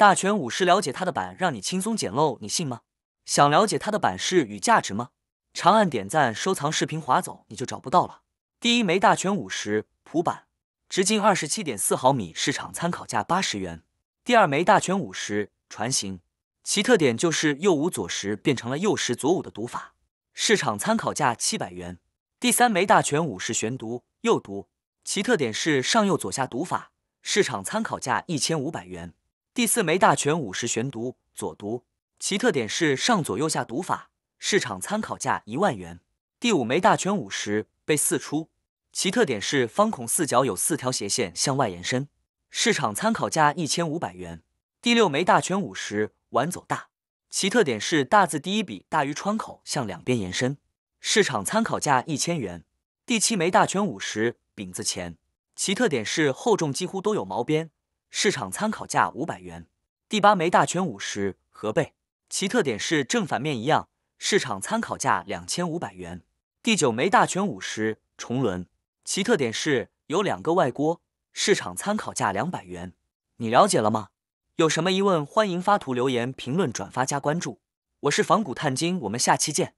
大全五十了解它的版，让你轻松捡漏，你信吗？想了解它的版式与价值吗？长按点赞收藏视频，划走你就找不到了。第一枚大全五十普版，直径二十七点四毫米，市场参考价八十元。第二枚大全五十船型，其特点就是右五左十变成了右十左五的读法，市场参考价七百元。第三枚大全五十悬读右读，其特点是上右左下读法，市场参考价一千五百元。第四枚大全五十悬读左读，其特点是上左右下读法，市场参考价一万元。第五枚大全五十被四出，其特点是方孔四角有四条斜线向外延伸，市场参考价一千五百元。第六枚大全五十碗走大，其特点是大字第一笔大于窗口向两边延伸，市场参考价一千元。第七枚大全五十饼子钱，其特点是厚重几乎都有毛边。市场参考价五百元。第八枚大全五十合背，其特点是正反面一样，市场参考价两千五百元。第九枚大全五十重轮，其特点是有两个外郭，市场参考价两百元。你了解了吗？有什么疑问，欢迎发图留言、评论、转发、加关注。我是仿古探金，我们下期见。